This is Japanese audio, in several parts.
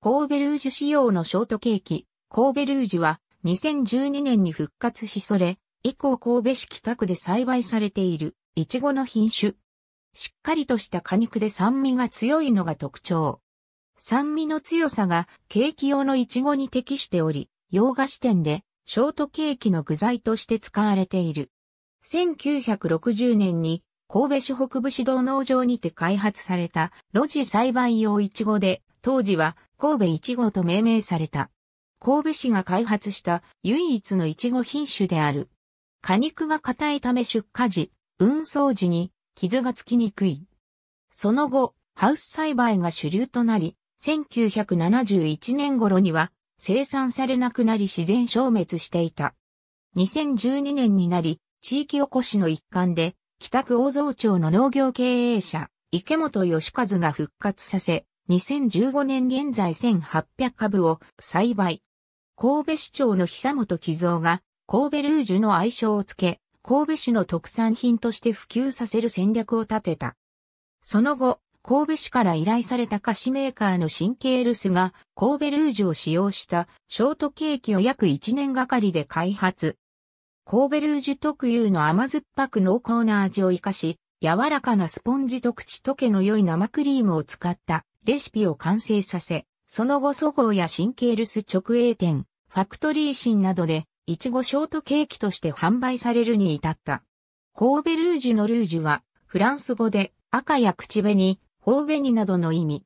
コーベルージュ仕様のショートケーキ、コーベルージュは2012年に復活しそれ、以降神戸市北区で栽培されているイチゴの品種。しっかりとした果肉で酸味が強いのが特徴。酸味の強さがケーキ用のイチゴに適しており、洋菓子店でショートケーキの具材として使われている。1960年に神戸市北部市道農場にて開発された露地栽培用イチゴで当時は神戸いちごと命名された。神戸市が開発した唯一のいちご品種である。果肉が硬いため出荷時、運送時に傷がつきにくい。その後、ハウス栽培が主流となり、1971年頃には生産されなくなり自然消滅していた。2012年になり、地域おこしの一環で、北区大蔵町の農業経営者、池本義和が復活させ、2015年現在1800株を栽培。神戸市長の久本喜造が神戸ルージュの愛称をつけ、神戸市の特産品として普及させる戦略を立てた。その後、神戸市から依頼された菓子メーカーの神経ルスが神戸ルージュを使用したショートケーキを約1年がかりで開発。神戸ルージュ特有の甘酸っぱく濃厚な味を生かし、柔らかなスポンジと口溶けの良い生クリームを使ったレシピを完成させ、その後祖号や神経留守直営店、ファクトリーシンなどで、いちごショートケーキとして販売されるに至った。神戸ルージュのルージュは、フランス語で赤や口紅、戸紅などの意味。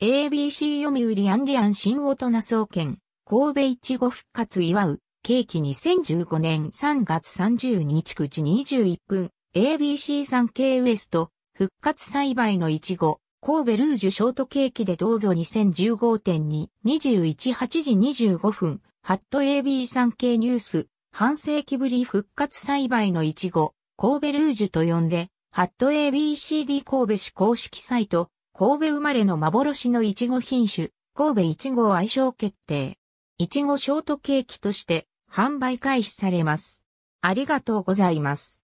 ABC 読売アンリアン新大人総研、神戸いちご復活祝う、ケーキ2015年3月30日9時21分、ABC 産系ウエスト、復活栽培のいちご、神戸ルージュショートケーキでどうぞ2015.2、21.8時25分、ハット AB3 経ニュース、半世紀ぶり復活栽培のいちご、神戸ルージュと呼んで、ハット ABCD 神戸市公式サイト、神戸生まれの幻のいちご品種、神戸いちご愛称決定。いちごショートケーキとして販売開始されます。ありがとうございます。